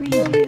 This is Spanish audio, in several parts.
preview.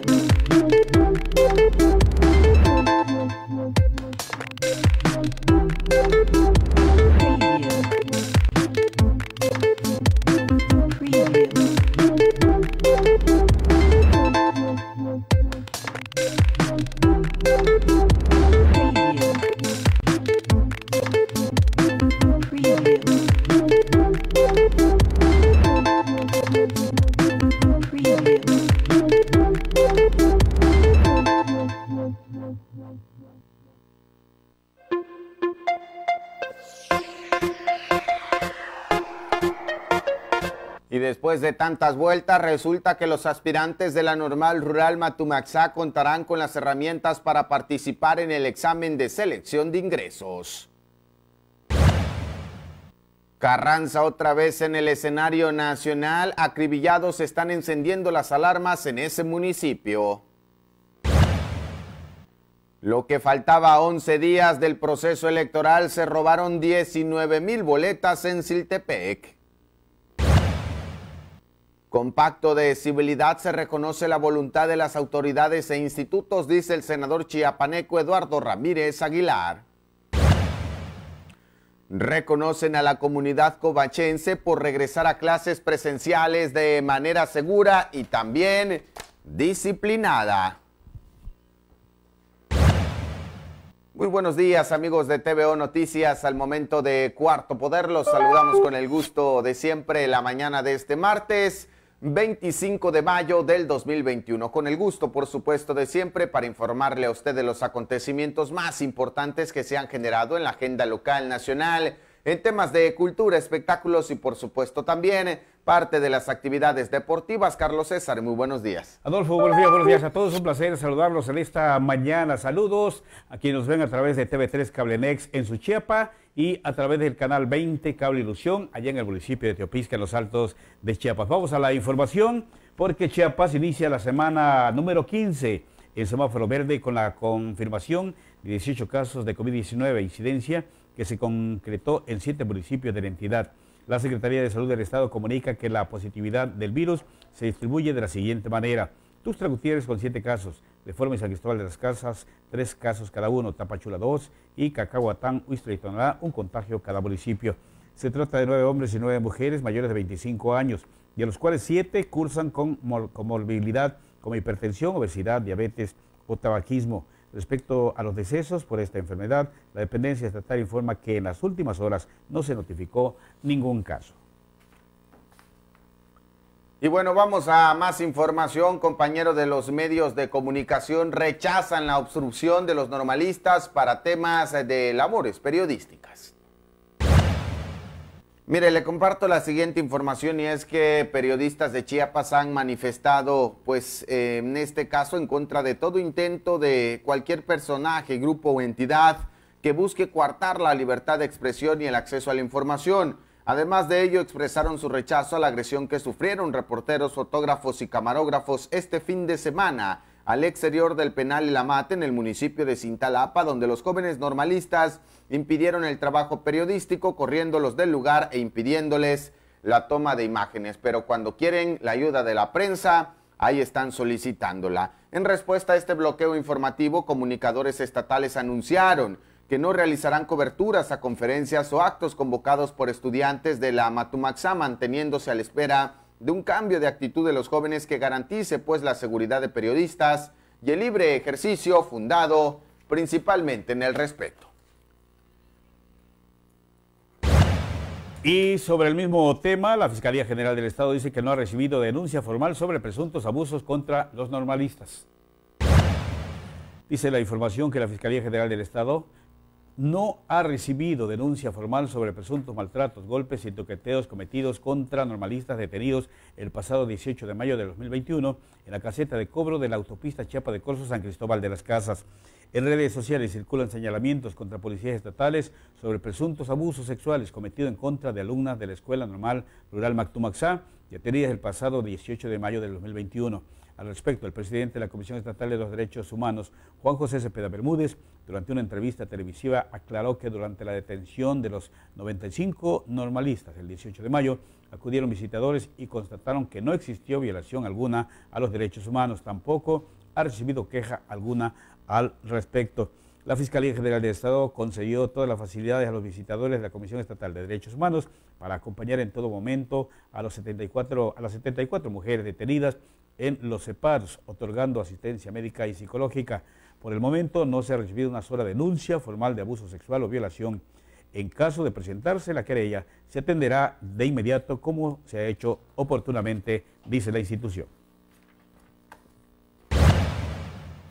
tantas vueltas, resulta que los aspirantes de la normal rural Matumaxá contarán con las herramientas para participar en el examen de selección de ingresos. Carranza otra vez en el escenario nacional, acribillados están encendiendo las alarmas en ese municipio. Lo que faltaba 11 días del proceso electoral se robaron 19 mil boletas en Siltepec. Con pacto de civilidad se reconoce la voluntad de las autoridades e institutos, dice el senador chiapaneco Eduardo Ramírez Aguilar. Reconocen a la comunidad covachense por regresar a clases presenciales de manera segura y también disciplinada. Muy buenos días amigos de TVO Noticias, al momento de Cuarto Poder los saludamos con el gusto de siempre la mañana de este martes 25 de mayo del 2021. Con el gusto, por supuesto, de siempre para informarle a usted de los acontecimientos más importantes que se han generado en la agenda local, nacional, en temas de cultura, espectáculos y, por supuesto, también parte de las actividades deportivas. Carlos César, muy buenos días. Adolfo, buenos días, buenos días a todos. Un placer saludarlos en esta mañana. Saludos a quienes nos ven a través de TV3 Cablenex en su Chiapa y a través del canal 20 Cable Ilusión, allá en el municipio de Teopisca, en los Altos de Chiapas. Vamos a la información porque Chiapas inicia la semana número 15 en semáforo verde con la confirmación de 18 casos de COVID-19, incidencia que se concretó en siete municipios de la entidad. La Secretaría de Salud del Estado comunica que la positividad del virus se distribuye de la siguiente manera. Tuxtla Gutiérrez con siete casos, de forma San de las Casas, tres casos cada uno, Tapachula 2 y Cacahuatán, Huistra y Tonalá, un contagio cada municipio. Se trata de nueve hombres y nueve mujeres mayores de 25 años, de los cuales siete cursan con comorbilidad como hipertensión, obesidad, diabetes o tabaquismo. Respecto a los decesos por esta enfermedad, la dependencia estatal informa que en las últimas horas no se notificó ningún caso. Y bueno, vamos a más información. Compañeros de los medios de comunicación rechazan la obstrucción de los normalistas para temas de labores periodísticas. Mire, le comparto la siguiente información y es que periodistas de Chiapas han manifestado, pues en este caso, en contra de todo intento de cualquier personaje, grupo o entidad que busque coartar la libertad de expresión y el acceso a la información. Además de ello, expresaron su rechazo a la agresión que sufrieron reporteros, fotógrafos y camarógrafos este fin de semana al exterior del penal El Amate en el municipio de Cintalapa, donde los jóvenes normalistas impidieron el trabajo periodístico, corriéndolos del lugar e impidiéndoles la toma de imágenes. Pero cuando quieren la ayuda de la prensa, ahí están solicitándola. En respuesta a este bloqueo informativo, comunicadores estatales anunciaron que no realizarán coberturas a conferencias o actos convocados por estudiantes de la Matumaxá, manteniéndose a la espera de un cambio de actitud de los jóvenes que garantice pues la seguridad de periodistas y el libre ejercicio fundado principalmente en el respeto. Y sobre el mismo tema, la Fiscalía General del Estado dice que no ha recibido denuncia formal sobre presuntos abusos contra los normalistas. Dice la información que la Fiscalía General del Estado no ha recibido denuncia formal sobre presuntos maltratos, golpes y toqueteos cometidos contra normalistas detenidos el pasado 18 de mayo de 2021 en la caseta de cobro de la autopista Chiapa de Corso San Cristóbal de las Casas. En redes sociales circulan señalamientos contra policías estatales sobre presuntos abusos sexuales cometidos en contra de alumnas de la Escuela Normal Rural Mactumaxá, detenidas el pasado 18 de mayo de 2021. Al respecto, el presidente de la Comisión Estatal de los Derechos Humanos, Juan José Cepeda Bermúdez, durante una entrevista televisiva aclaró que durante la detención de los 95 normalistas el 18 de mayo, acudieron visitadores y constataron que no existió violación alguna a los derechos humanos, tampoco ha recibido queja alguna al respecto. La Fiscalía General del Estado concedió todas las facilidades a los visitadores de la Comisión Estatal de Derechos Humanos para acompañar en todo momento a, los 74, a las 74 mujeres detenidas en los CEPARS, otorgando asistencia médica y psicológica. Por el momento no se ha recibido una sola denuncia formal de abuso sexual o violación. En caso de presentarse la querella, se atenderá de inmediato como se ha hecho oportunamente, dice la institución.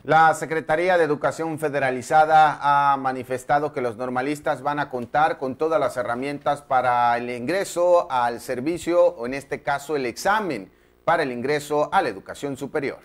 La Secretaría de Educación Federalizada ha manifestado que los normalistas van a contar con todas las herramientas para el ingreso al servicio, o en este caso el examen para el ingreso a la educación superior.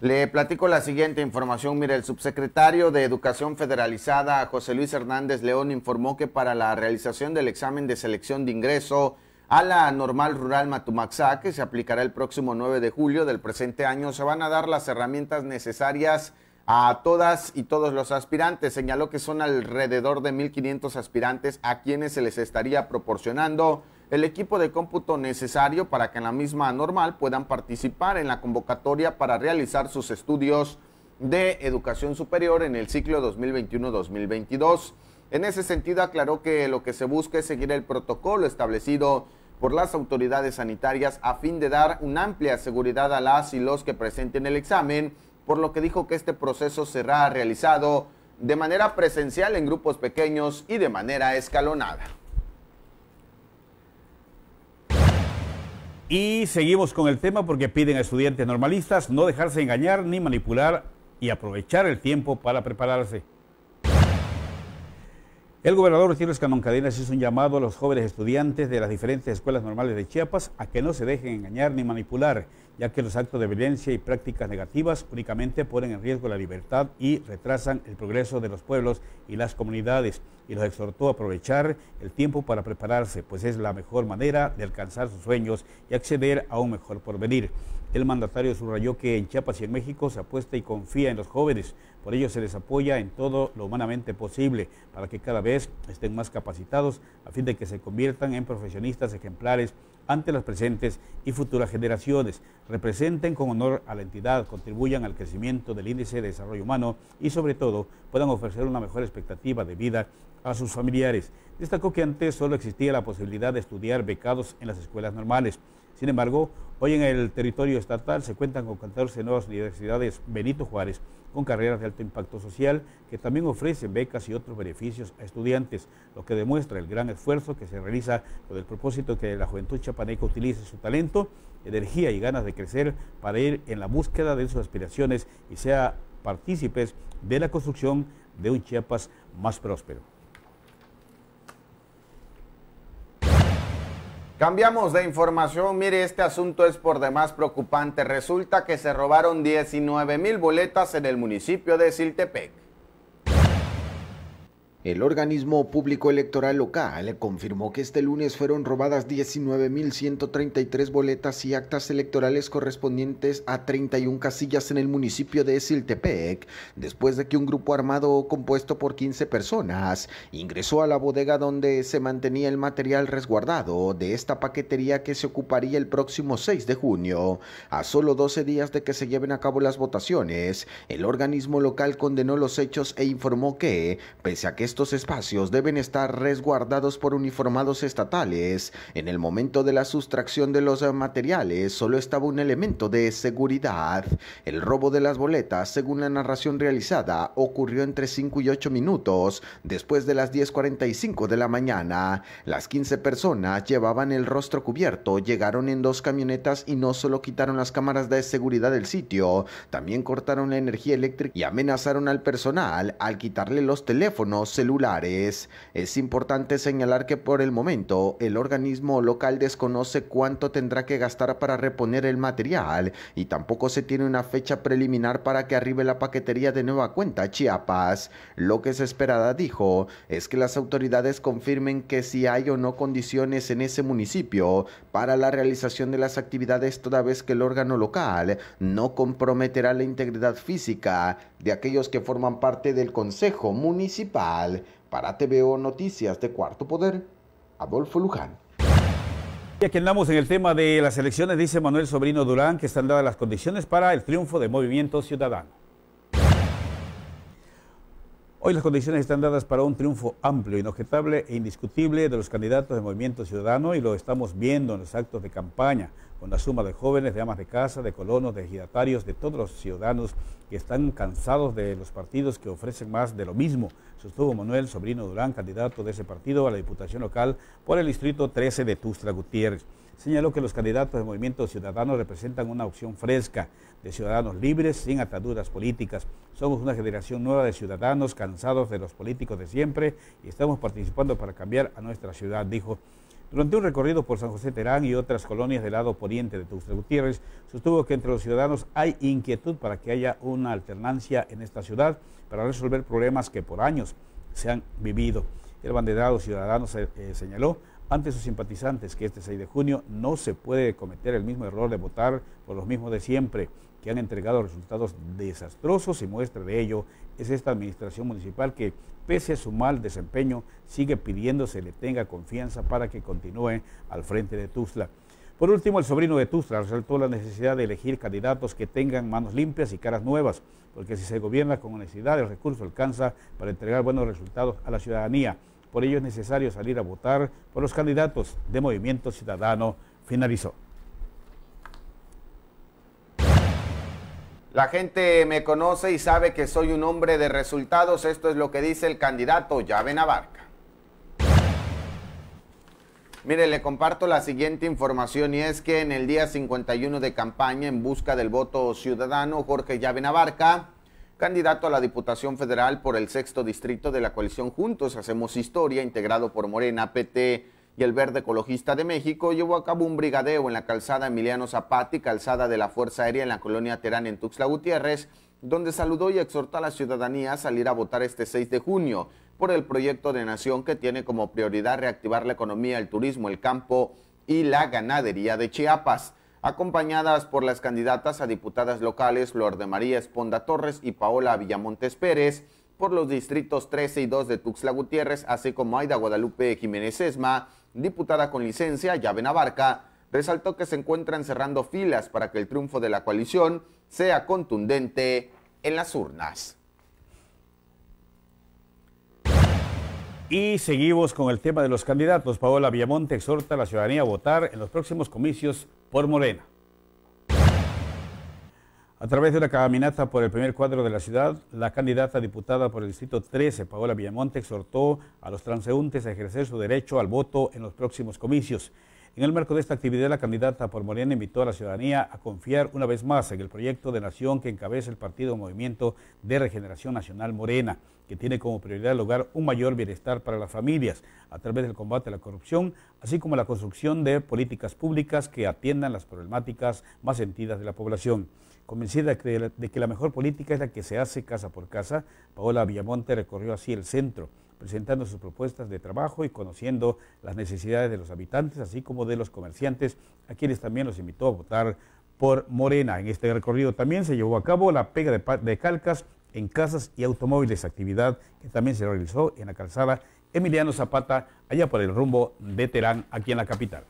Le platico la siguiente información. Mire, el subsecretario de Educación Federalizada, José Luis Hernández León, informó que para la realización del examen de selección de ingreso a la normal rural Matumaxá, que se aplicará el próximo 9 de julio del presente año, se van a dar las herramientas necesarias a todas y todos los aspirantes. Señaló que son alrededor de 1.500 aspirantes a quienes se les estaría proporcionando el equipo de cómputo necesario para que en la misma normal puedan participar en la convocatoria para realizar sus estudios de educación superior en el ciclo 2021-2022. En ese sentido, aclaró que lo que se busca es seguir el protocolo establecido por las autoridades sanitarias a fin de dar una amplia seguridad a las y los que presenten el examen, por lo que dijo que este proceso será realizado de manera presencial en grupos pequeños y de manera escalonada. Y seguimos con el tema porque piden a estudiantes normalistas no dejarse engañar ni manipular y aprovechar el tiempo para prepararse. El gobernador Gutiérrez Canón Cadenas hizo un llamado a los jóvenes estudiantes de las diferentes escuelas normales de Chiapas a que no se dejen engañar ni manipular ya que los actos de violencia y prácticas negativas únicamente ponen en riesgo la libertad y retrasan el progreso de los pueblos y las comunidades, y los exhortó a aprovechar el tiempo para prepararse, pues es la mejor manera de alcanzar sus sueños y acceder a un mejor porvenir. El mandatario subrayó que en Chiapas y en México se apuesta y confía en los jóvenes, por ello se les apoya en todo lo humanamente posible para que cada vez estén más capacitados a fin de que se conviertan en profesionistas ejemplares ante las presentes y futuras generaciones, representen con honor a la entidad, contribuyan al crecimiento del índice de desarrollo humano y sobre todo puedan ofrecer una mejor expectativa de vida a sus familiares. Destacó que antes solo existía la posibilidad de estudiar becados en las escuelas normales. Sin embargo, hoy en el territorio estatal se cuentan con 14 nuevas universidades Benito Juárez con carreras de alto impacto social que también ofrecen becas y otros beneficios a estudiantes, lo que demuestra el gran esfuerzo que se realiza con el propósito que la juventud chiapaneca utilice su talento, energía y ganas de crecer para ir en la búsqueda de sus aspiraciones y sea partícipes de la construcción de un Chiapas más próspero. Cambiamos de información, mire, este asunto es por demás preocupante. Resulta que se robaron 19 mil boletas en el municipio de Siltepec. El organismo público electoral local confirmó que este lunes fueron robadas 19.133 boletas y actas electorales correspondientes a 31 casillas en el municipio de Siltepec, después de que un grupo armado compuesto por 15 personas ingresó a la bodega donde se mantenía el material resguardado de esta paquetería que se ocuparía el próximo 6 de junio. A solo 12 días de que se lleven a cabo las votaciones, el organismo local condenó los hechos e informó que, pese a que esto estos espacios deben estar resguardados por uniformados estatales. En el momento de la sustracción de los materiales solo estaba un elemento de seguridad. El robo de las boletas, según la narración realizada, ocurrió entre 5 y 8 minutos después de las 10.45 de la mañana. Las 15 personas llevaban el rostro cubierto, llegaron en dos camionetas y no solo quitaron las cámaras de seguridad del sitio, también cortaron la energía eléctrica y amenazaron al personal al quitarle los teléfonos, celulares. Es importante señalar que por el momento el organismo local desconoce cuánto tendrá que gastar para reponer el material y tampoco se tiene una fecha preliminar para que arribe la paquetería de nueva cuenta a Chiapas. Lo que es esperada, dijo, es que las autoridades confirmen que si hay o no condiciones en ese municipio para la realización de las actividades toda vez que el órgano local no comprometerá la integridad física de aquellos que forman parte del Consejo Municipal. Para TVO Noticias de Cuarto Poder, Adolfo Luján. Ya que andamos en el tema de las elecciones, dice Manuel Sobrino Durán que están dadas las condiciones para el triunfo de Movimiento Ciudadano. Hoy las condiciones están dadas para un triunfo amplio, inobjetable e indiscutible de los candidatos del movimiento ciudadano y lo estamos viendo en los actos de campaña, con la suma de jóvenes, de amas de casa, de colonos, de giratarios, de todos los ciudadanos que están cansados de los partidos que ofrecen más de lo mismo, sostuvo Manuel Sobrino Durán, candidato de ese partido a la Diputación Local por el Distrito 13 de Tustra Gutiérrez señaló que los candidatos del Movimiento Ciudadano representan una opción fresca de ciudadanos libres sin ataduras políticas. Somos una generación nueva de ciudadanos cansados de los políticos de siempre y estamos participando para cambiar a nuestra ciudad, dijo. Durante un recorrido por San José Terán y otras colonias del lado poniente de Tuxtla Gutiérrez, sostuvo que entre los ciudadanos hay inquietud para que haya una alternancia en esta ciudad para resolver problemas que por años se han vivido. El banderado ciudadano eh, eh, señaló ante sus simpatizantes que este 6 de junio no se puede cometer el mismo error de votar por los mismos de siempre, que han entregado resultados desastrosos y muestra de ello es esta administración municipal que, pese a su mal desempeño, sigue pidiéndose le tenga confianza para que continúe al frente de Tuzla. Por último, el sobrino de Tuzla resaltó la necesidad de elegir candidatos que tengan manos limpias y caras nuevas, porque si se gobierna con honestidad, el recurso alcanza para entregar buenos resultados a la ciudadanía. Por ello es necesario salir a votar por los candidatos de Movimiento Ciudadano, finalizó. La gente me conoce y sabe que soy un hombre de resultados. Esto es lo que dice el candidato Llave Navarca. Mire, le comparto la siguiente información y es que en el día 51 de campaña en busca del voto ciudadano, Jorge Llave Navarca candidato a la Diputación Federal por el sexto distrito de la coalición Juntos Hacemos Historia, integrado por Morena, PT y el Verde Ecologista de México, llevó a cabo un brigadeo en la calzada Emiliano Zapati, calzada de la Fuerza Aérea en la colonia Terán en Tuxtla Gutiérrez, donde saludó y exhortó a la ciudadanía a salir a votar este 6 de junio por el proyecto de nación que tiene como prioridad reactivar la economía, el turismo, el campo y la ganadería de Chiapas acompañadas por las candidatas a diputadas locales Flor María Esponda Torres y Paola Villamontes Pérez, por los distritos 13 y 2 de Tuxtla Gutiérrez, así como Aida Guadalupe Jiménez Esma, diputada con licencia, Llave Navarca, resaltó que se encuentran cerrando filas para que el triunfo de la coalición sea contundente en las urnas. Y seguimos con el tema de los candidatos. Paola Villamonte exhorta a la ciudadanía a votar en los próximos comicios por Morena. A través de una caminata por el primer cuadro de la ciudad, la candidata diputada por el Distrito 13, Paola Villamonte, exhortó a los transeúntes a ejercer su derecho al voto en los próximos comicios. En el marco de esta actividad, la candidata por Morena invitó a la ciudadanía a confiar una vez más en el proyecto de nación que encabeza el Partido Movimiento de Regeneración Nacional Morena, que tiene como prioridad lograr un mayor bienestar para las familias a través del combate a la corrupción, así como la construcción de políticas públicas que atiendan las problemáticas más sentidas de la población. Convencida de que la mejor política es la que se hace casa por casa, Paola Villamonte recorrió así el centro presentando sus propuestas de trabajo y conociendo las necesidades de los habitantes, así como de los comerciantes, a quienes también los invitó a votar por Morena. En este recorrido también se llevó a cabo la pega de, calcas en casas y automóviles, actividad que también se realizó en la calzada Emiliano Zapata, allá por el rumbo de Terán, aquí en la capital.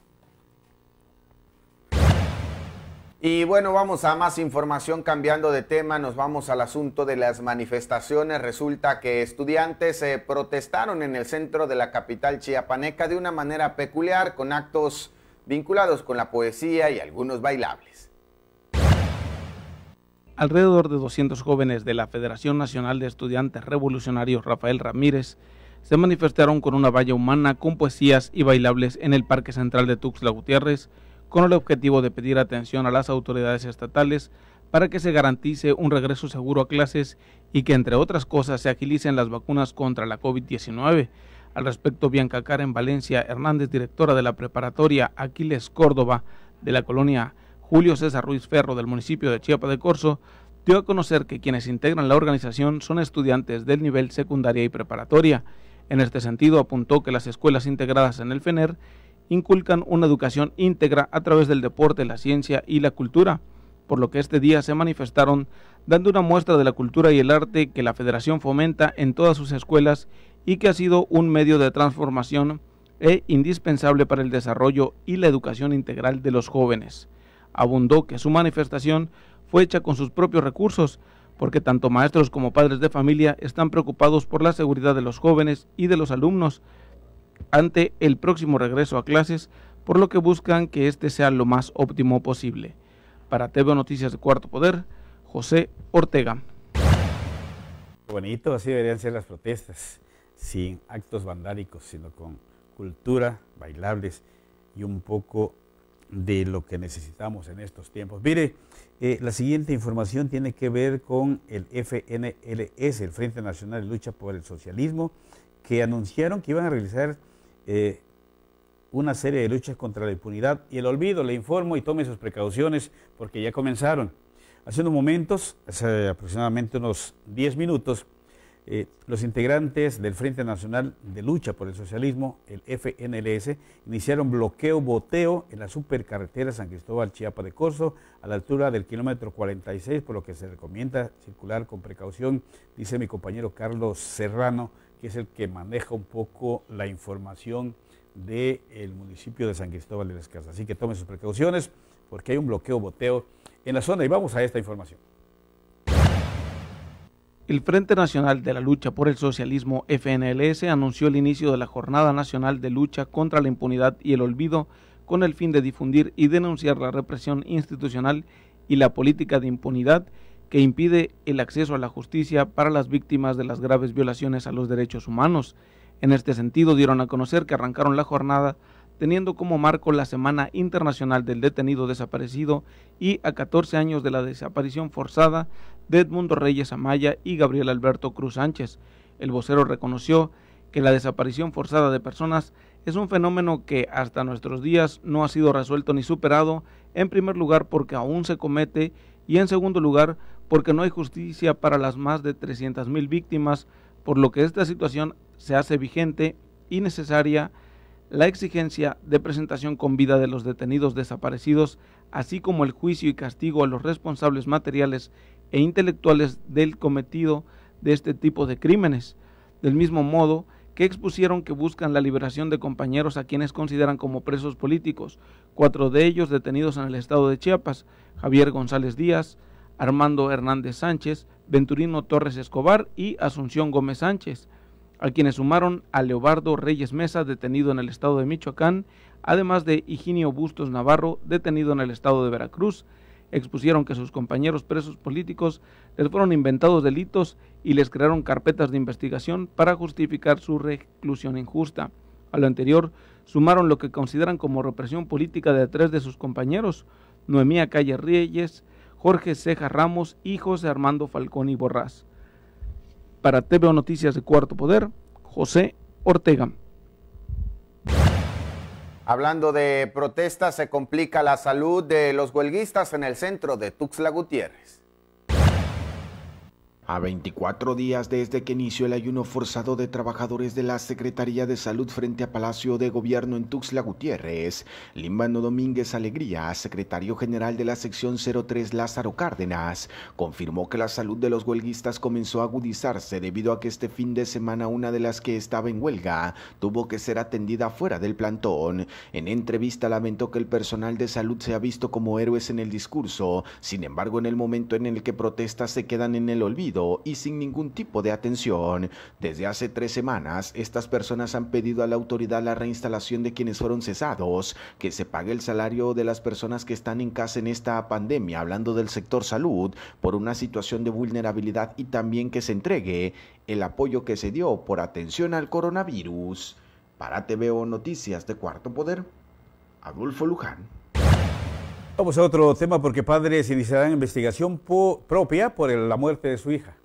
Y bueno, vamos a más información cambiando de tema, nos vamos al asunto de las manifestaciones. Resulta que estudiantes se protestaron en el centro de la capital chiapaneca de una manera peculiar con actos vinculados con la poesía y algunos bailables. Alrededor de 200 jóvenes de la Federación Nacional de Estudiantes Revolucionarios Rafael Ramírez se manifestaron con una valla humana con poesías y bailables en el Parque Central de Tuxtla Gutiérrez con el objetivo de pedir atención a las autoridades estatales para que se garantice un regreso seguro a clases y que, entre otras cosas, se agilicen las vacunas contra la COVID-19. Al respecto, Bianca en Valencia Hernández, directora de la preparatoria Aquiles Córdoba de la colonia Julio César Ruiz Ferro del municipio de Chiapa de Corzo, dio a conocer que quienes integran la organización son estudiantes del nivel secundaria y preparatoria. En este sentido, apuntó que las escuelas integradas en el FENER inculcan una educación íntegra a través del deporte, la ciencia y la cultura, por lo que este día se manifestaron dando una muestra de la cultura y el arte que la federación fomenta en todas sus escuelas y que ha sido un medio de transformación e indispensable para el desarrollo y la educación integral de los jóvenes. Abundó que su manifestación fue hecha con sus propios recursos, porque tanto maestros como padres de familia están preocupados por la seguridad de los jóvenes y de los alumnos, ante el próximo regreso a clases, por lo que buscan que este sea lo más óptimo posible. Para TV Noticias de Cuarto Poder, José Ortega. Bonito, así deberían ser las protestas, sin actos vandálicos, sino con cultura, bailables y un poco de lo que necesitamos en estos tiempos. Mire, eh, la siguiente información tiene que ver con el FNLS, el Frente Nacional de Lucha por el Socialismo, que anunciaron que iban a realizar eh, una serie de luchas contra la impunidad y el olvido. Le informo y tome sus precauciones porque ya comenzaron. Hace unos momentos, hace aproximadamente unos 10 minutos, eh, los integrantes del Frente Nacional de Lucha por el Socialismo, el FNLS, iniciaron bloqueo boteo en la supercarretera San Cristóbal Chiapa de Corso, a la altura del kilómetro 46, por lo que se recomienda circular con precaución, dice mi compañero Carlos Serrano, que es el que maneja un poco la información del municipio de San Cristóbal de las Casas. Así que tomen sus precauciones porque hay un bloqueo boteo en la zona y vamos a esta información. El Frente Nacional de la Lucha por el Socialismo FNLS anunció el inicio de la Jornada Nacional de Lucha contra la Impunidad y el Olvido con el fin de difundir y denunciar la represión institucional y la política de impunidad que impide el acceso a la justicia para las víctimas de las graves violaciones a los derechos humanos. En este sentido, dieron a conocer que arrancaron la jornada teniendo como marco la Semana Internacional del Detenido Desaparecido y a 14 años de la desaparición forzada de Edmundo Reyes Amaya y Gabriel Alberto Cruz Sánchez. El vocero reconoció que la desaparición forzada de personas es un fenómeno que hasta nuestros días no ha sido resuelto ni superado, en primer lugar porque aún se comete y en segundo lugar porque no hay justicia para las más de 300 mil víctimas, por lo que esta situación se hace vigente y necesaria la exigencia de presentación con vida de los detenidos desaparecidos, así como el juicio y castigo a los responsables materiales e intelectuales del cometido de este tipo de crímenes, del mismo modo que expusieron que buscan la liberación de compañeros a quienes consideran como presos políticos, cuatro de ellos detenidos en el estado de Chiapas, Javier González Díaz, Armando Hernández Sánchez, Venturino Torres Escobar y Asunción Gómez Sánchez, a quienes sumaron a Leobardo Reyes Mesa, detenido en el estado de Michoacán, además de Higinio Bustos Navarro, detenido en el estado de Veracruz. Expusieron que sus compañeros presos políticos les fueron inventados delitos y les crearon carpetas de investigación para justificar su reclusión injusta. A lo anterior, sumaron lo que consideran como represión política de tres de sus compañeros, Noemía Calle Reyes, Jorge Ceja Ramos hijos de Armando Falcón y Borrás. Para TVO Noticias de Cuarto Poder, José Ortega. Hablando de protestas, se complica la salud de los huelguistas en el centro de Tuxtla Gutiérrez. A 24 días desde que inició el ayuno forzado de trabajadores de la Secretaría de Salud frente a Palacio de Gobierno en Tuxtla Gutiérrez, Limbano Domínguez Alegría, secretario general de la sección 03 Lázaro Cárdenas, confirmó que la salud de los huelguistas comenzó a agudizarse debido a que este fin de semana una de las que estaba en huelga tuvo que ser atendida fuera del plantón. En entrevista lamentó que el personal de salud se ha visto como héroes en el discurso, sin embargo en el momento en el que protestas se quedan en el olvido y sin ningún tipo de atención. Desde hace tres semanas, estas personas han pedido a la autoridad la reinstalación de quienes fueron cesados, que se pague el salario de las personas que están en casa en esta pandemia, hablando del sector salud, por una situación de vulnerabilidad y también que se entregue el apoyo que se dio por atención al coronavirus. Para TVO Noticias de Cuarto Poder, Adolfo Luján. Vamos a otro tema porque padres iniciarán investigación propia por la muerte de su hija.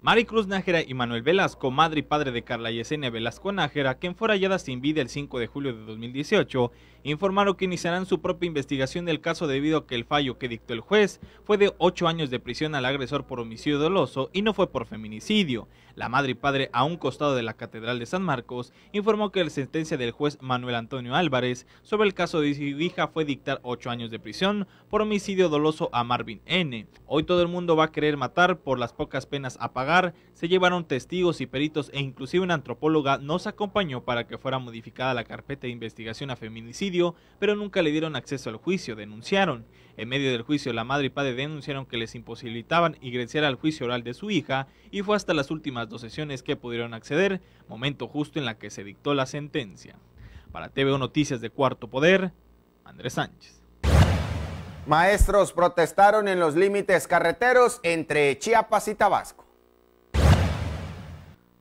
Maricruz Nájera y Manuel Velasco, madre y padre de Carla Yesenia Velasco Nájera, quien fue hallada sin vida el 5 de julio de 2018, informaron que iniciarán su propia investigación del caso debido a que el fallo que dictó el juez fue de ocho años de prisión al agresor por homicidio doloso y no fue por feminicidio. La madre y padre, a un costado de la Catedral de San Marcos, informó que la sentencia del juez Manuel Antonio Álvarez sobre el caso de su hija fue dictar ocho años de prisión por homicidio doloso a Marvin N. Hoy todo el mundo va a querer matar por las pocas penas a pagar, se llevaron testigos y peritos e inclusive una antropóloga nos acompañó para que fuera modificada la carpeta de investigación a feminicidio, pero nunca le dieron acceso al juicio, denunciaron. En medio del juicio, la madre y padre denunciaron que les imposibilitaban ingresar al juicio oral de su hija y fue hasta las últimas dos sesiones que pudieron acceder, momento justo en la que se dictó la sentencia. Para TVO Noticias de Cuarto Poder, Andrés Sánchez. Maestros protestaron en los límites carreteros entre Chiapas y Tabasco.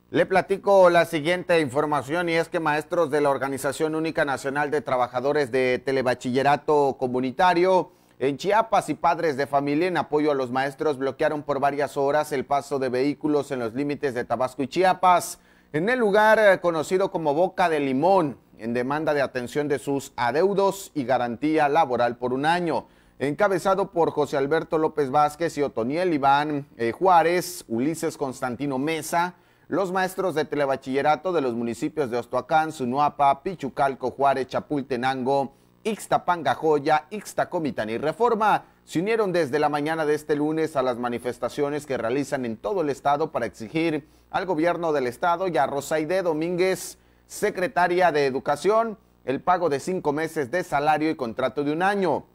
Le platico la siguiente información y es que maestros de la Organización Única Nacional de Trabajadores de Telebachillerato Comunitario en Chiapas y padres de familia en apoyo a los maestros bloquearon por varias horas el paso de vehículos en los límites de Tabasco y Chiapas, en el lugar eh, conocido como Boca de Limón, en demanda de atención de sus adeudos y garantía laboral por un año. Encabezado por José Alberto López Vázquez y Otoniel Iván eh, Juárez, Ulises Constantino Mesa, los maestros de telebachillerato de los municipios de Ostoacán, Sunuapa, Pichucalco, Juárez, Chapultenango, Ixtapanga Joya, Ixtacomitán y Reforma se unieron desde la mañana de este lunes a las manifestaciones que realizan en todo el estado para exigir al gobierno del estado y a Rosaide Domínguez, secretaria de Educación, el pago de cinco meses de salario y contrato de un año.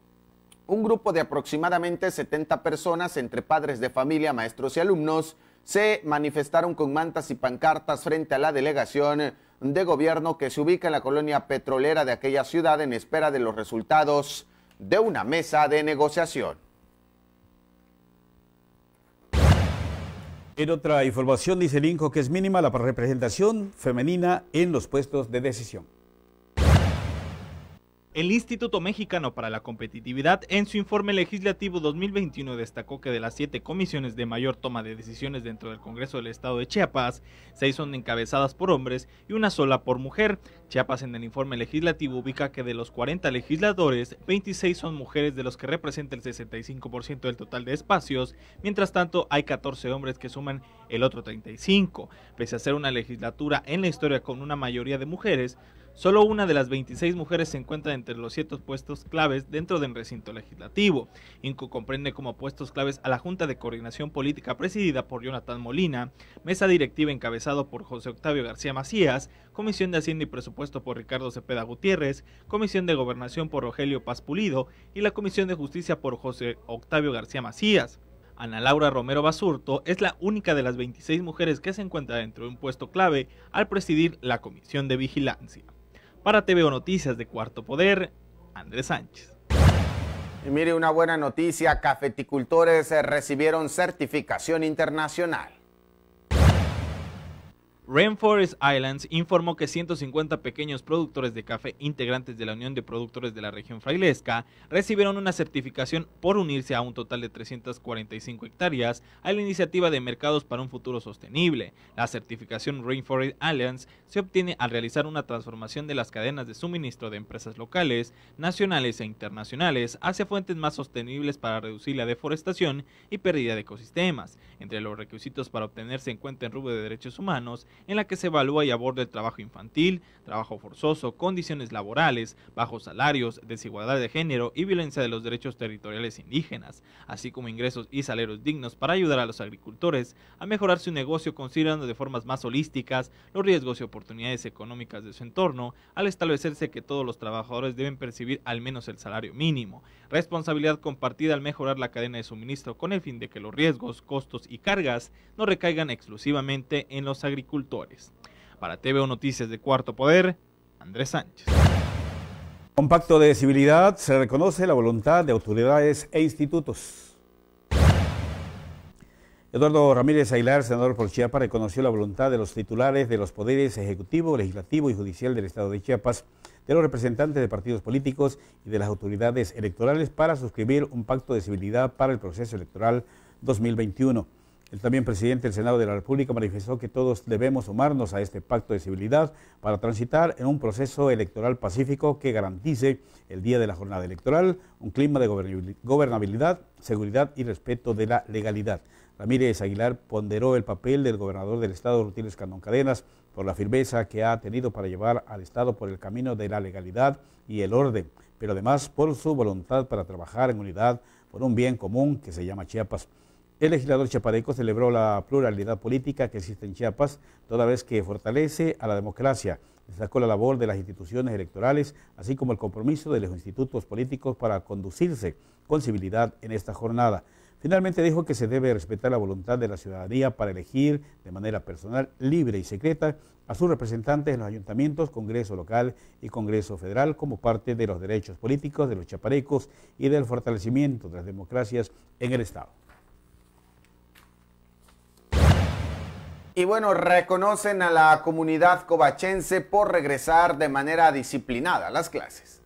Un grupo de aproximadamente 70 personas entre padres de familia, maestros y alumnos se manifestaron con mantas y pancartas frente a la delegación de gobierno que se ubica en la colonia petrolera de aquella ciudad en espera de los resultados de una mesa de negociación. En otra información dice el INCO que es mínima la representación femenina en los puestos de decisión. El Instituto Mexicano para la Competitividad en su informe legislativo 2021 destacó que de las siete comisiones de mayor toma de decisiones dentro del Congreso del Estado de Chiapas, seis son encabezadas por hombres y una sola por mujer. Chiapas en el informe legislativo ubica que de los 40 legisladores, 26 son mujeres de los que representa el 65% del total de espacios, mientras tanto hay 14 hombres que suman el otro 35. Pese a ser una legislatura en la historia con una mayoría de mujeres, Solo una de las 26 mujeres se encuentra entre los siete puestos claves dentro del recinto legislativo. INCO comprende como puestos claves a la Junta de Coordinación Política presidida por Jonathan Molina, mesa directiva encabezado por José Octavio García Macías, Comisión de Hacienda y Presupuesto por Ricardo Cepeda Gutiérrez, Comisión de Gobernación por Rogelio Paz Pulido y la Comisión de Justicia por José Octavio García Macías. Ana Laura Romero Basurto es la única de las 26 mujeres que se encuentra dentro de un puesto clave al presidir la Comisión de Vigilancia. Para TVO Noticias de Cuarto Poder, Andrés Sánchez. Y mire una buena noticia, cafeticultores eh, recibieron certificación internacional. Rainforest Islands informó que 150 pequeños productores de café integrantes de la Unión de Productores de la región frailesca recibieron una certificación por unirse a un total de 345 hectáreas a la iniciativa de mercados para un futuro sostenible. La certificación Rainforest Islands se obtiene al realizar una transformación de las cadenas de suministro de empresas locales, nacionales e internacionales hacia fuentes más sostenibles para reducir la deforestación y pérdida de ecosistemas. Entre los requisitos para en cuenta en rubro de derechos humanos, en la que se evalúa y aborda el trabajo infantil, trabajo forzoso, condiciones laborales, bajos salarios, desigualdad de género y violencia de los derechos territoriales indígenas, así como ingresos y salarios dignos para ayudar a los agricultores a mejorar su negocio considerando de formas más holísticas los riesgos y oportunidades económicas de su entorno, al establecerse que todos los trabajadores deben percibir al menos el salario mínimo, responsabilidad compartida al mejorar la cadena de suministro con el fin de que los riesgos, costos y cargas no recaigan exclusivamente en los agricultores. Para TVO Noticias de Cuarto Poder, Andrés Sánchez. Con pacto de civilidad se reconoce la voluntad de autoridades e institutos. Eduardo Ramírez Ailar, senador por Chiapas, reconoció la voluntad de los titulares de los poderes ejecutivo, legislativo y judicial del Estado de Chiapas, de los representantes de partidos políticos y de las autoridades electorales para suscribir un pacto de civilidad para el proceso electoral 2021. El también presidente del Senado de la República manifestó que todos debemos sumarnos a este pacto de civilidad para transitar en un proceso electoral pacífico que garantice el día de la jornada electoral un clima de gobernabilidad, seguridad y respeto de la legalidad. Ramírez Aguilar ponderó el papel del gobernador del Estado, Rutírez Candón Cadenas, por la firmeza que ha tenido para llevar al Estado por el camino de la legalidad y el orden, pero además por su voluntad para trabajar en unidad por un bien común que se llama Chiapas. El legislador chapareco celebró la pluralidad política que existe en Chiapas, toda vez que fortalece a la democracia. Destacó la labor de las instituciones electorales, así como el compromiso de los institutos políticos para conducirse con civilidad en esta jornada. Finalmente dijo que se debe respetar la voluntad de la ciudadanía para elegir de manera personal, libre y secreta a sus representantes en los ayuntamientos, Congreso local y Congreso federal como parte de los derechos políticos de los chaparecos y del fortalecimiento de las democracias en el Estado. Y bueno, reconocen a la comunidad covachense por regresar de manera disciplinada a las clases.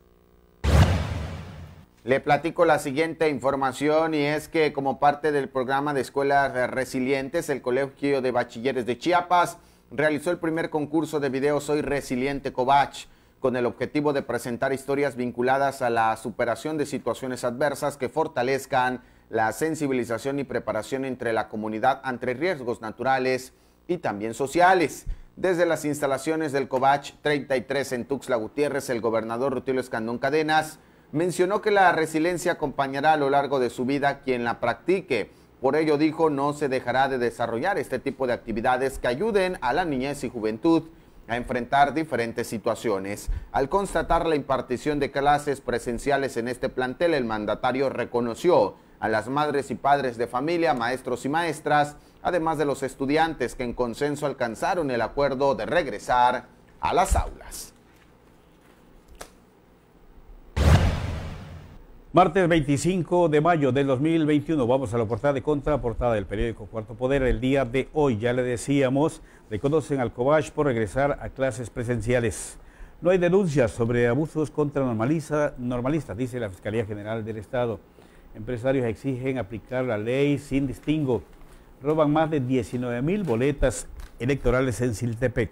Le platico la siguiente información y es que como parte del programa de escuelas resilientes, el Colegio de Bachilleres de Chiapas realizó el primer concurso de video Soy Resiliente Covach con el objetivo de presentar historias vinculadas a la superación de situaciones adversas que fortalezcan la sensibilización y preparación entre la comunidad ante riesgos naturales y también sociales. Desde las instalaciones del Covach 33 en Tuxtla Gutiérrez, el gobernador Rutilio Escandón Cadenas mencionó que la resiliencia acompañará a lo largo de su vida quien la practique. Por ello dijo, no se dejará de desarrollar este tipo de actividades que ayuden a la niñez y juventud a enfrentar diferentes situaciones. Al constatar la impartición de clases presenciales en este plantel, el mandatario reconoció a las madres y padres de familia, maestros y maestras, además de los estudiantes que en consenso alcanzaron el acuerdo de regresar a las aulas. Martes 25 de mayo del 2021, vamos a la portada de contra, portada del periódico Cuarto Poder. El día de hoy, ya le decíamos, reconocen al Cobach por regresar a clases presenciales. No hay denuncias sobre abusos contra normalistas, dice la Fiscalía General del Estado. Empresarios exigen aplicar la ley sin distingo roban más de 19 mil boletas electorales en Siltepec.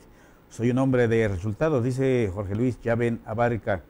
Soy un hombre de resultados, dice Jorge Luis ven Abarca.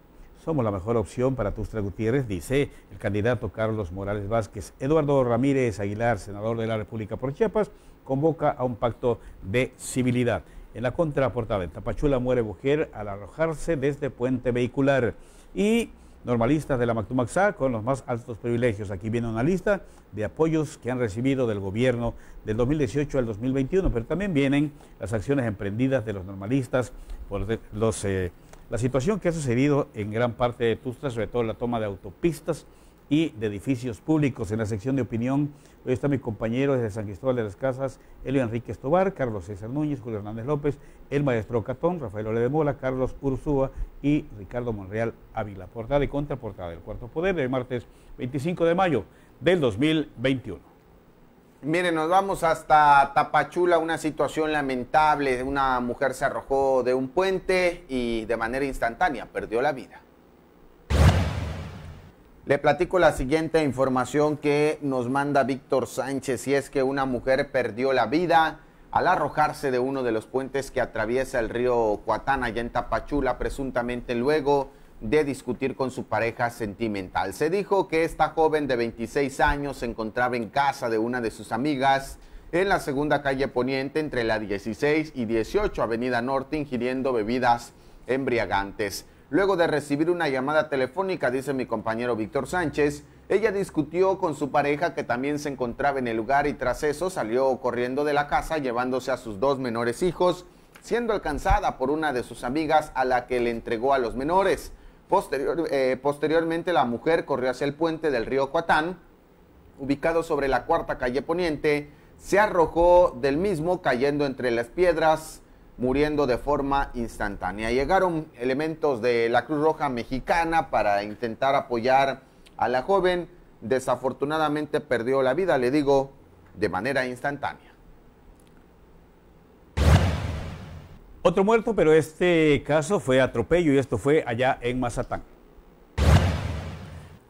Somos la mejor opción para Tustra Gutiérrez, dice el candidato Carlos Morales Vázquez. Eduardo Ramírez Aguilar, senador de la República por Chiapas, convoca a un pacto de civilidad. En la contraportada, Tapachula muere mujer al arrojarse desde puente vehicular. Y normalistas de la Mactumaxá con los más altos privilegios. Aquí viene una lista de apoyos que han recibido del gobierno del 2018 al 2021, pero también vienen las acciones emprendidas de los normalistas por los, eh, la situación que ha sucedido en gran parte de Tustra, sobre todo la toma de autopistas y de edificios públicos. En la sección de opinión, hoy está mi compañero desde San Cristóbal de las Casas, Elio Enrique Estobar, Carlos César Núñez, Julio Hernández López, el maestro Catón, Rafael Ole de Mola, Carlos Urzúa y Ricardo Monreal Ávila. Portada y contraportada del Cuarto Poder del martes 25 de mayo del 2021. Miren, nos vamos hasta Tapachula, una situación lamentable. Una mujer se arrojó de un puente y de manera instantánea perdió la vida. Le platico la siguiente información que nos manda Víctor Sánchez y es que una mujer perdió la vida al arrojarse de uno de los puentes que atraviesa el río Cuatán allá en Tapachula, presuntamente luego de discutir con su pareja sentimental. Se dijo que esta joven de 26 años se encontraba en casa de una de sus amigas en la segunda calle Poniente entre la 16 y 18 Avenida Norte ingiriendo bebidas embriagantes. Luego de recibir una llamada telefónica, dice mi compañero Víctor Sánchez, ella discutió con su pareja que también se encontraba en el lugar y tras eso salió corriendo de la casa llevándose a sus dos menores hijos, siendo alcanzada por una de sus amigas a la que le entregó a los menores. Eh, posteriormente la mujer corrió hacia el puente del río Coatán, ubicado sobre la cuarta calle poniente, se arrojó del mismo cayendo entre las piedras muriendo de forma instantánea. Llegaron elementos de la Cruz Roja Mexicana para intentar apoyar a la joven. Desafortunadamente perdió la vida, le digo, de manera instantánea. Otro muerto, pero este caso fue atropello y esto fue allá en Mazatán.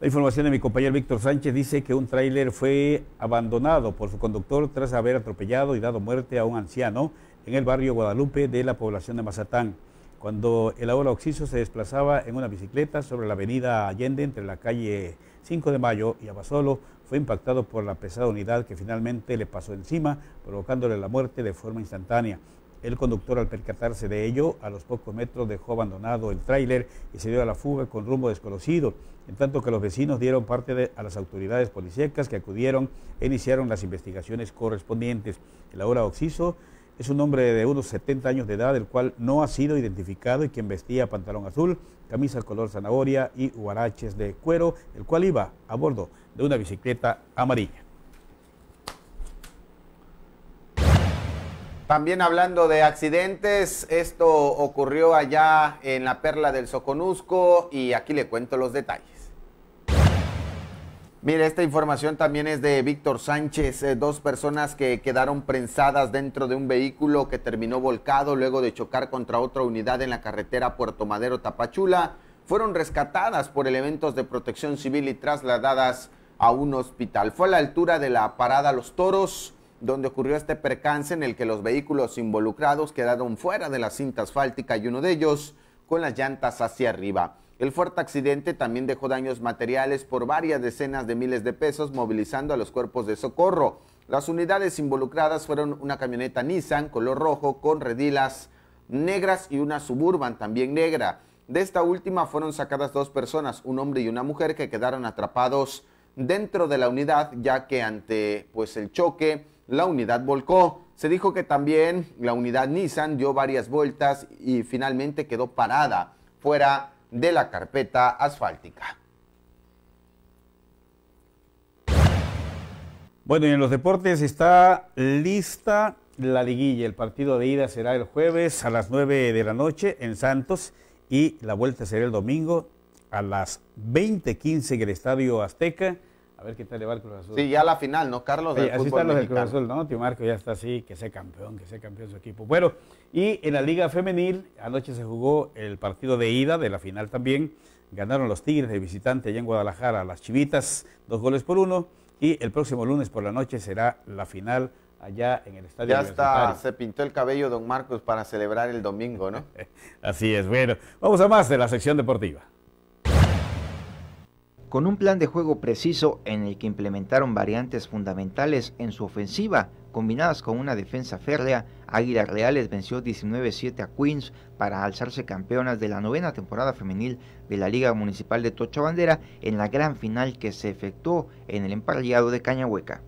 La información de mi compañero Víctor Sánchez dice que un tráiler fue abandonado por su conductor tras haber atropellado y dado muerte a un anciano en el barrio Guadalupe de la población de Mazatán, cuando el ahora Oxiso se desplazaba en una bicicleta sobre la avenida Allende entre la calle 5 de Mayo y Abasolo, fue impactado por la pesada unidad que finalmente le pasó encima, provocándole la muerte de forma instantánea. El conductor al percatarse de ello, a los pocos metros dejó abandonado el tráiler y se dio a la fuga con rumbo desconocido, en tanto que los vecinos dieron parte a las autoridades policíacas que acudieron e iniciaron las investigaciones correspondientes. El ahora Oxiso es un hombre de unos 70 años de edad, el cual no ha sido identificado y quien vestía pantalón azul, camisa color zanahoria y huaraches de cuero, el cual iba a bordo de una bicicleta amarilla. También hablando de accidentes, esto ocurrió allá en la Perla del Soconusco y aquí le cuento los detalles. Mire, esta información también es de Víctor Sánchez, eh, dos personas que quedaron prensadas dentro de un vehículo que terminó volcado luego de chocar contra otra unidad en la carretera Puerto Madero Tapachula, fueron rescatadas por elementos de protección civil y trasladadas a un hospital. Fue a la altura de la parada Los Toros donde ocurrió este percance en el que los vehículos involucrados quedaron fuera de la cinta asfáltica y uno de ellos con las llantas hacia arriba. El fuerte accidente también dejó daños materiales por varias decenas de miles de pesos, movilizando a los cuerpos de socorro. Las unidades involucradas fueron una camioneta Nissan color rojo con redilas negras y una suburban también negra. De esta última fueron sacadas dos personas, un hombre y una mujer, que quedaron atrapados dentro de la unidad, ya que ante pues, el choque la unidad volcó. Se dijo que también la unidad Nissan dio varias vueltas y finalmente quedó parada fuera de la carpeta asfáltica. Bueno, y en los deportes está lista la liguilla. El partido de ida será el jueves a las 9 de la noche en Santos y la vuelta será el domingo a las 20:15 en el Estadio Azteca. A ver qué tal le va el Cruz Azul. Sí, ya la final, ¿no, Carlos? Oye, así están los Cruz Azul, ¿no? Tío Marco ya está así, que sea campeón, que sea campeón su equipo. Bueno, y en la Liga Femenil, anoche se jugó el partido de ida de la final también. Ganaron los Tigres de visitante allá en Guadalajara, las Chivitas, dos goles por uno. Y el próximo lunes por la noche será la final allá en el estadio. Ya está, se pintó el cabello don Marcos para celebrar el domingo, ¿no? así es, bueno. Vamos a más de la sección deportiva. Con un plan de juego preciso en el que implementaron variantes fundamentales en su ofensiva, combinadas con una defensa férrea, Águilas Reales venció 19-7 a Queens para alzarse campeonas de la novena temporada femenil de la Liga Municipal de Tocho Bandera en la gran final que se efectuó en el emparrillado de Cañahueca.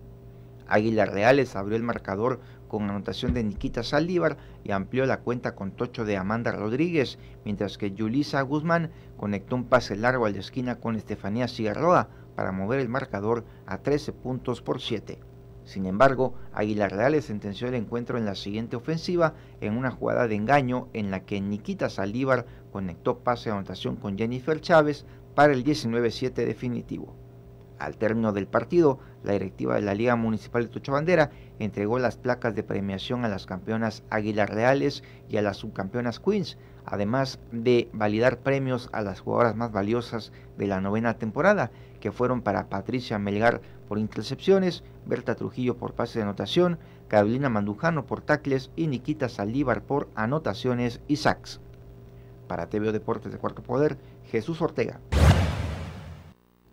Águilas Reales abrió el marcador con anotación de Nikita Saldívar y amplió la cuenta con tocho de Amanda Rodríguez, mientras que Yulisa Guzmán conectó un pase largo al la esquina con Estefanía Cigarroa para mover el marcador a 13 puntos por 7. Sin embargo, Águilas Reales sentenció el encuentro en la siguiente ofensiva en una jugada de engaño en la que Nikita Salívar conectó pase de anotación con Jennifer Chávez para el 19-7 definitivo. Al término del partido, la directiva de la Liga Municipal de Bandera entregó las placas de premiación a las campeonas Águilas Reales y a las subcampeonas Queens, además de validar premios a las jugadoras más valiosas de la novena temporada, que fueron para Patricia Melgar por intercepciones, Berta Trujillo por pase de anotación, Carolina Mandujano por tacles y Nikita Saldívar por anotaciones y sacks. Para TVO Deportes de Cuarto Poder, Jesús Ortega.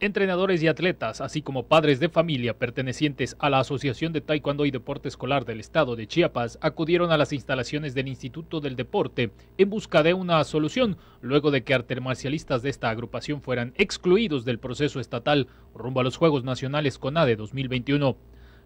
Entrenadores y atletas, así como padres de familia pertenecientes a la Asociación de Taekwondo y Deporte Escolar del Estado de Chiapas, acudieron a las instalaciones del Instituto del Deporte en busca de una solución, luego de que artermarcialistas de esta agrupación fueran excluidos del proceso estatal rumbo a los Juegos Nacionales CONADE 2021.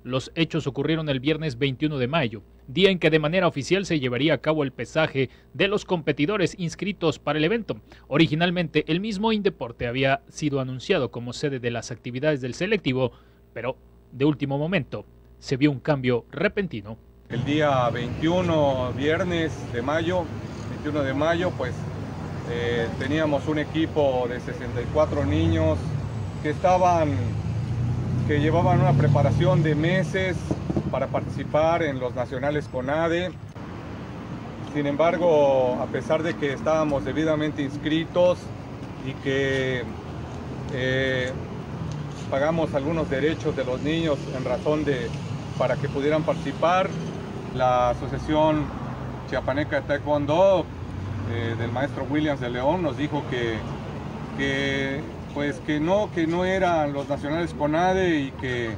Los hechos ocurrieron el viernes 21 de mayo, día en que de manera oficial se llevaría a cabo el pesaje de los competidores inscritos para el evento. Originalmente, el mismo Indeporte había sido anunciado como sede de las actividades del selectivo, pero de último momento se vio un cambio repentino. El día 21, viernes de mayo, 21 de mayo, pues eh, teníamos un equipo de 64 niños que estaban que llevaban una preparación de meses para participar en los nacionales conade Sin embargo, a pesar de que estábamos debidamente inscritos y que eh, pagamos algunos derechos de los niños en razón de para que pudieran participar, la Asociación Chiapaneca de Taekwondo eh, del maestro Williams de León nos dijo que pues que no, que no eran los nacionales CONADE y que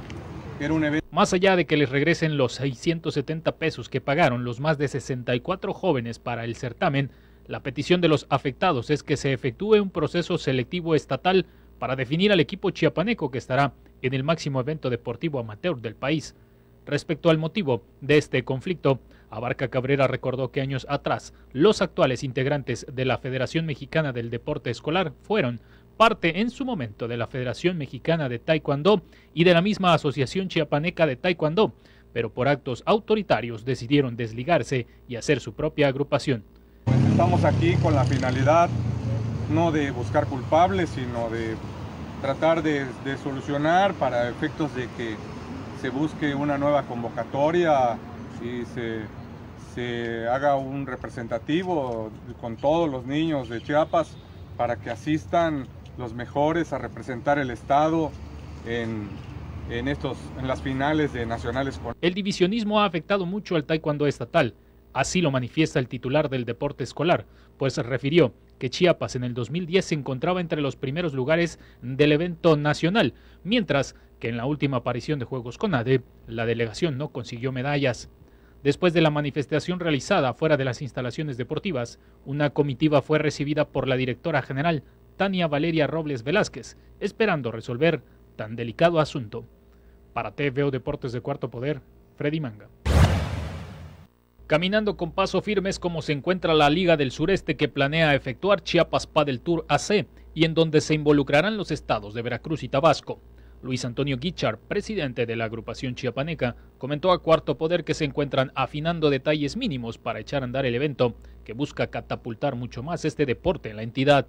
era un evento. Más allá de que les regresen los 670 pesos que pagaron los más de 64 jóvenes para el certamen, la petición de los afectados es que se efectúe un proceso selectivo estatal para definir al equipo chiapaneco que estará en el máximo evento deportivo amateur del país. Respecto al motivo de este conflicto, Abarca Cabrera recordó que años atrás los actuales integrantes de la Federación Mexicana del Deporte Escolar fueron parte en su momento de la Federación Mexicana de Taekwondo y de la misma Asociación Chiapaneca de Taekwondo, pero por actos autoritarios decidieron desligarse y hacer su propia agrupación. Estamos aquí con la finalidad no de buscar culpables, sino de tratar de, solucionar para efectos de que se busque una nueva convocatoria y se, se haga un representativo con todos los niños de Chiapas para que asistan los mejores a representar el Estado en, estos, en las finales de nacionales. El divisionismo ha afectado mucho al taekwondo estatal. Así lo manifiesta el titular del deporte escolar, pues refirió que Chiapas en el 2010 se encontraba entre los primeros lugares del evento nacional, mientras que en la última aparición de Juegos con ADE, la delegación no consiguió medallas. Después de la manifestación realizada fuera de las instalaciones deportivas, una comitiva fue recibida por la directora general Tania Valeria Robles Velázquez, esperando resolver tan delicado asunto. Para TVO Deportes de Cuarto Poder, Freddy Manga. Caminando con paso firme es como se encuentra la Liga del Sureste que planea efectuar Chiapas Padel Tour AC y en donde se involucrarán los estados de Veracruz y Tabasco. Luis Antonio Guichar, presidente de la agrupación chiapaneca, comentó a Cuarto Poder que se encuentran afinando detalles mínimos para echar a andar el evento, que busca catapultar mucho más este deporte en la entidad.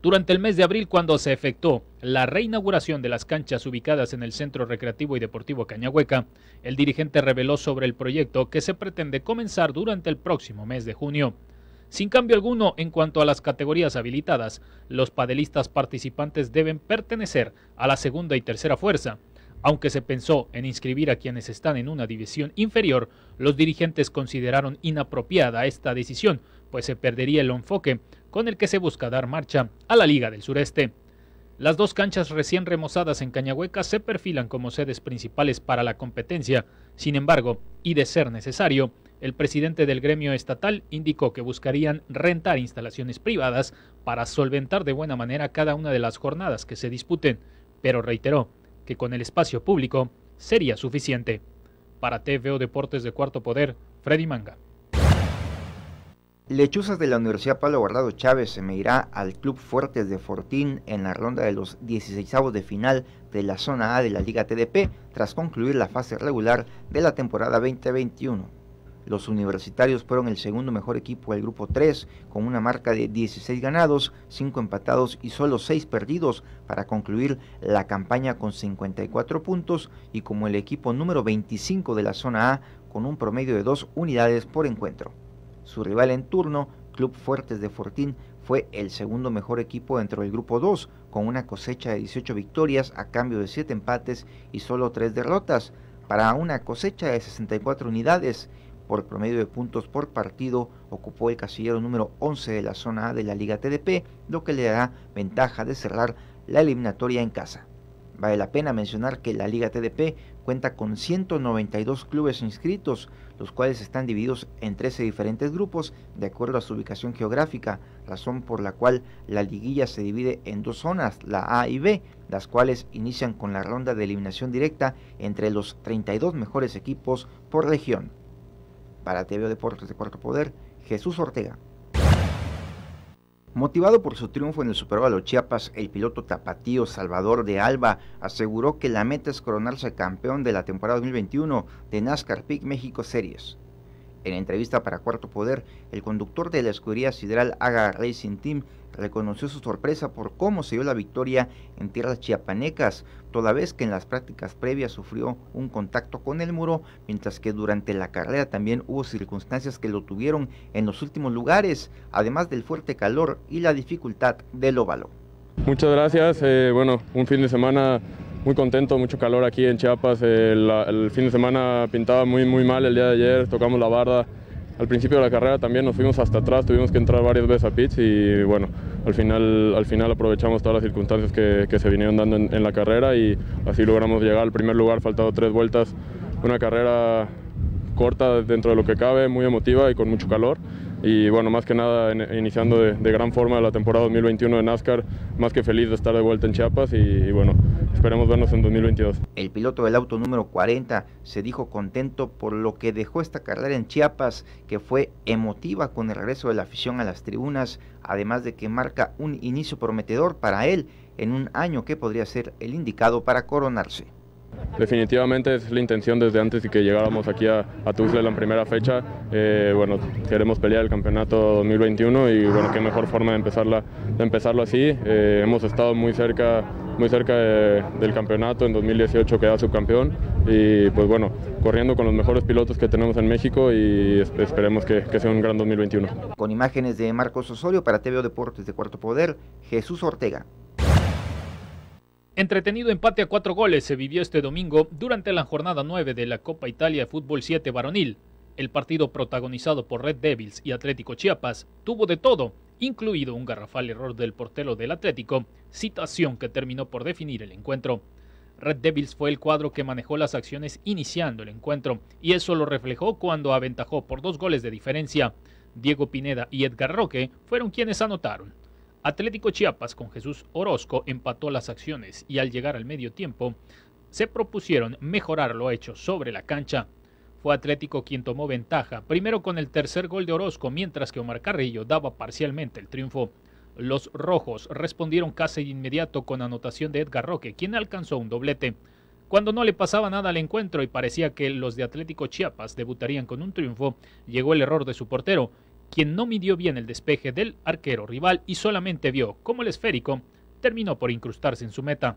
Durante el mes de abril, cuando se efectuó la reinauguración de las canchas ubicadas en el Centro Recreativo y Deportivo Cañahueca, el dirigente reveló sobre el proyecto que se pretende comenzar durante el próximo mes de junio. Sin cambio alguno en cuanto a las categorías habilitadas, los padelistas participantes deben pertenecer a la segunda y tercera fuerza. Aunque se pensó en inscribir a quienes están en una división inferior, los dirigentes consideraron inapropiada esta decisión, pues se perdería el enfoque con el que se busca dar marcha a la Liga del Sureste. Las dos canchas recién remozadas en Cañahueca se perfilan como sedes principales para la competencia, sin embargo, y de ser necesario, el presidente del gremio estatal indicó que buscarían rentar instalaciones privadas para solventar de buena manera cada una de las jornadas que se disputen, pero reiteró que con el espacio público sería suficiente. Para TVO Deportes de Cuarto Poder, Freddy Manga. Lechuzas de la Universidad Pablo Guardado Chávez se irá al Club Fuertes de Fortín en la ronda de los 16avos de final de la zona A de la Liga TDP tras concluir la fase regular de la temporada 2021. Los universitarios fueron el segundo mejor equipo del grupo 3 con una marca de 16 ganados, 5 empatados y solo 6 perdidos para concluir la campaña con 54 puntos y como el equipo número 25 de la zona A con un promedio de 2 unidades por encuentro. Su rival en turno, Club Fuertes de Fortín, fue el segundo mejor equipo dentro del grupo 2, con una cosecha de 18 victorias a cambio de 7 empates y solo 3 derrotas, para una cosecha de 64 unidades. Por promedio de puntos por partido, ocupó el casillero número 11 de la zona A de la Liga TDP, lo que le dará ventaja de cerrar la eliminatoria en casa. Vale la pena mencionar que la Liga TDP cuenta con 192 clubes inscritos, los cuales están divididos en 13 diferentes grupos de acuerdo a su ubicación geográfica, razón por la cual la liguilla se divide en dos zonas, la A y B, las cuales inician con la ronda de eliminación directa entre los 32 mejores equipos por región. Para TVO Deportes de Cuarto Poder, Jesús Ortega. Motivado por su triunfo en el Supervalo Chiapas, el piloto tapatío Salvador de Alba aseguró que la meta es coronarse campeón de la temporada 2021 de NASCAR Peak México Series. En entrevista para Cuarto Poder, el conductor de la escudería sideral Aga Racing Team reconoció su sorpresa por cómo se dio la victoria en tierras chiapanecas, toda vez que en las prácticas previas sufrió un contacto con el muro, mientras que durante la carrera también hubo circunstancias que lo tuvieron en los últimos lugares, además del fuerte calor y la dificultad del óvalo. Muchas gracias, eh, bueno, un fin de semana muy contento, mucho calor aquí en Chiapas, eh, el fin de semana pintaba muy, muy mal el día de ayer, tocamos la barda al principio de la carrera también nos fuimos hasta atrás, tuvimos que entrar varias veces a pits y bueno, al final, al final aprovechamos todas las circunstancias que, se vinieron dando en, la carrera y así logramos llegar al primer lugar, faltado tres vueltas, una carrera corta dentro de lo que cabe, muy emotiva y con mucho calor y bueno, más que nada iniciando de, gran forma la temporada 2021 de NASCAR, más que feliz de estar de vuelta en Chiapas y, bueno, esperemos vernos en 2022. El piloto del auto número 40 se dijo contento por lo que dejó esta carrera en Chiapas, que fue emotiva con el regreso de la afición a las tribunas, además de que marca un inicio prometedor para él en un año que podría ser el indicado para coronarse. Definitivamente es la intención desde antes de que llegáramos aquí a, Tuzla en la primera fecha. Eh, bueno, queremos pelear el campeonato 2021 y bueno, qué mejor forma de, empezarlo así. Eh, hemos estado muy cerca, muy cerca eh, del campeonato, en 2018 queda subcampeón y pues bueno, corriendo con los mejores pilotos que tenemos en México y esperemos que, que sea un gran 2021. Con imágenes de Marcos Osorio para TV Deportes de Cuarto Poder, Jesús Ortega. Entretenido empate a cuatro goles se vivió este domingo durante la jornada 9 de la Copa Italia de Fútbol 7 varonil. El partido protagonizado por Red Devils y Atlético Chiapas tuvo de todo, incluido un garrafal error del portero del Atlético, situación que terminó por definir el encuentro. Red Devils fue el cuadro que manejó las acciones iniciando el encuentro, y eso lo reflejó cuando aventajó por dos goles de diferencia. Diego Pineda y Edgar Roque fueron quienes anotaron. Atlético Chiapas con Jesús Orozco empató las acciones y al llegar al medio tiempo se propusieron mejorar lo hecho sobre la cancha. Fue Atlético quien tomó ventaja, primero con el tercer gol de Orozco, mientras que Omar Carrillo daba parcialmente el triunfo. Los rojos respondieron casi inmediato con anotación de Edgar Roque, quien alcanzó un doblete. Cuando no le pasaba nada al encuentro y parecía que los de Atlético Chiapas debutarían con un triunfo, llegó el error de su portero quien no midió bien el despeje del arquero rival y solamente vio cómo el esférico terminó por incrustarse en su meta.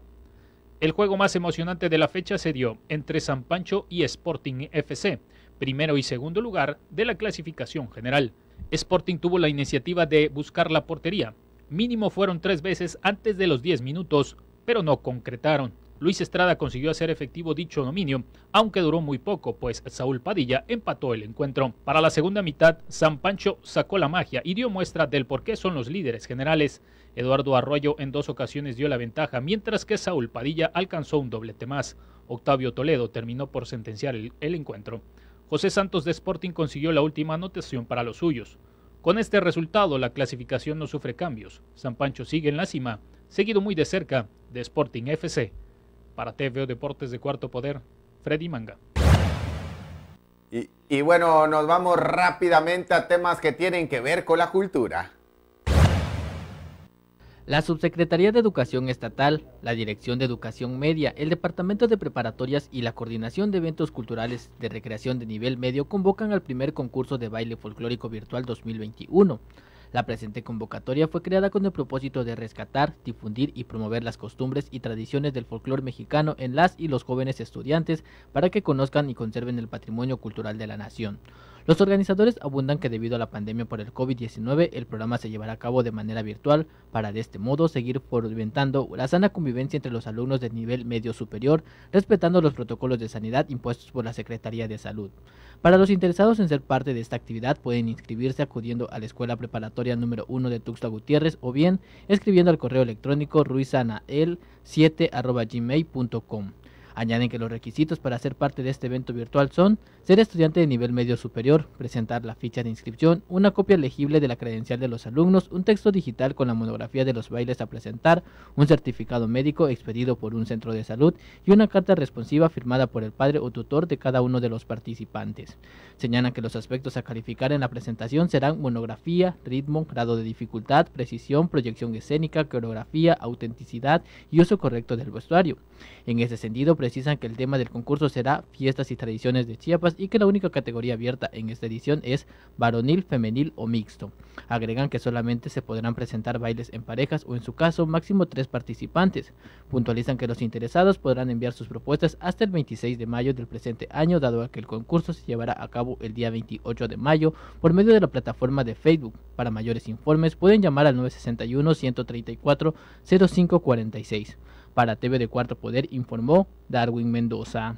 El juego más emocionante de la fecha se dio entre San Pancho y Sporting FC, primero y segundo lugar de la clasificación general. Sporting tuvo la iniciativa de buscar la portería. Mínimo fueron tres veces antes de los 10 minutos, pero no concretaron. Luis Estrada consiguió hacer efectivo dicho dominio, aunque duró muy poco, pues Saúl Padilla empató el encuentro. Para la segunda mitad, San Pancho sacó la magia y dio muestra del por qué son los líderes generales. Eduardo Arroyo en dos ocasiones dio la ventaja, mientras que Saúl Padilla alcanzó un doblete más. Octavio Toledo terminó por sentenciar el, el encuentro. José Santos de Sporting consiguió la última anotación para los suyos. Con este resultado, la clasificación no sufre cambios. San Pancho sigue en la cima, seguido muy de cerca de Sporting FC. Para TVO Deportes de Cuarto Poder, Freddy Manga. Y, bueno, nos vamos rápidamente a temas que tienen que ver con la cultura. La Subsecretaría de Educación Estatal, la Dirección de Educación Media, el Departamento de Preparatorias y la Coordinación de Eventos Culturales de Recreación de Nivel Medio convocan al primer concurso de baile folclórico virtual 2021. La presente convocatoria fue creada con el propósito de rescatar, difundir y promover las costumbres y tradiciones del folclore mexicano en las y los jóvenes estudiantes para que conozcan y conserven el patrimonio cultural de la nación. Los organizadores abundan que debido a la pandemia por el COVID-19 el programa se llevará a cabo de manera virtual para de este modo seguir fomentando la sana convivencia entre los alumnos de nivel medio superior, respetando los protocolos de sanidad impuestos por la Secretaría de Salud. Para los interesados en ser parte de esta actividad pueden inscribirse acudiendo a la Escuela Preparatoria número 1 de Tuxtla Gutiérrez o bien escribiendo al correo electrónico ruizanael7@gmail.com. Añaden que los requisitos para ser parte de este evento virtual son ser estudiante de nivel medio superior, presentar la ficha de inscripción, una copia legible de la credencial de los alumnos, un texto digital con la monografía de los bailes a presentar, un certificado médico expedido por un centro de salud y una carta responsiva firmada por el padre o tutor de cada uno de los participantes. Señalan que los aspectos a calificar en la presentación serán monografía, ritmo, grado de dificultad, precisión, proyección escénica, coreografía, autenticidad y uso correcto del vestuario. En ese sentido, precisan que el tema del concurso será fiestas y tradiciones de Chiapas pues, y que la única categoría abierta en esta edición es varonil, femenil o mixto. Agregan que solamente se podrán presentar bailes en parejas o en su caso máximo tres participantes. Puntualizan que los interesados podrán enviar sus propuestas hasta el 26 de mayo del presente año, dado que el concurso se llevará a cabo el día 28 de mayo por medio de la plataforma de Facebook. Para mayores informes pueden llamar al 961-134-0546. Para TV de Cuarto Poder informó Darwin Mendoza.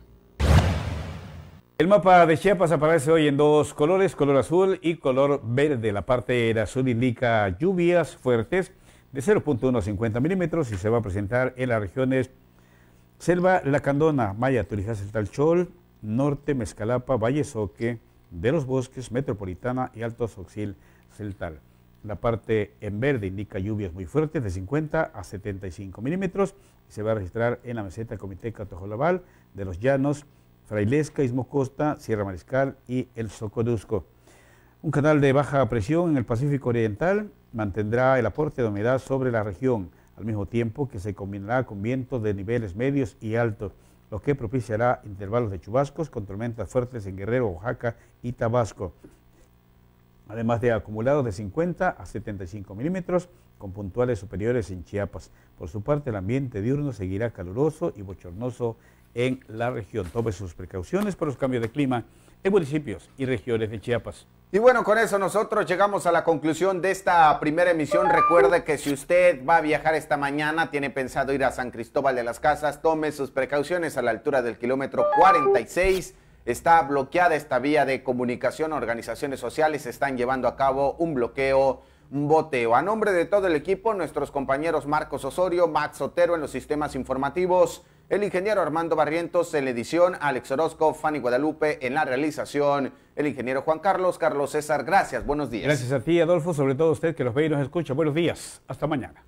El mapa de Chiapas aparece hoy en dos colores, color azul y color verde. La parte de azul indica lluvias fuertes de 0.1 a 50 milímetros y se va a presentar en las regiones Selva Lacandona, Maya, Turijas, Celtal, Chol, Norte, Mezcalapa, Valle Soque, de los Bosques, Metropolitana y Alto Soxil, Celtal. La parte en verde indica lluvias muy fuertes de 50 a 75 milímetros y se va a registrar en la meseta Comité Catojolabal de los Llanos, Trailesca Istmo Costa, Sierra Mariscal y el Socodusco. Un canal de baja presión en el Pacífico Oriental mantendrá el aporte de humedad sobre la región, al mismo tiempo que se combinará con vientos de niveles medios y altos, lo que propiciará intervalos de chubascos con tormentas fuertes en Guerrero, Oaxaca y Tabasco, además de acumulados de 50 a 75 milímetros con puntuales superiores en Chiapas. Por su parte, el ambiente diurno seguirá caluroso y bochornoso en la región. Tome sus precauciones por los cambios de clima en municipios y regiones de Chiapas. Y bueno, con eso nosotros llegamos a la conclusión de esta primera emisión. Recuerde que si usted va a viajar esta mañana, tiene pensado ir a San Cristóbal de las Casas, tome sus precauciones a la altura del kilómetro 46. Está bloqueada esta vía de comunicación. Organizaciones sociales están llevando a cabo un bloqueo un boteo. A nombre de todo el equipo, nuestros compañeros Marcos Osorio, Max Otero en los sistemas informativos, el ingeniero Armando Barrientos en la edición, Alex Orozco, Fanny Guadalupe en la realización, el ingeniero Juan Carlos, Carlos César, gracias, buenos días. Gracias a ti, Adolfo, sobre todo a usted que los ve y nos escucha. Buenos días, hasta mañana.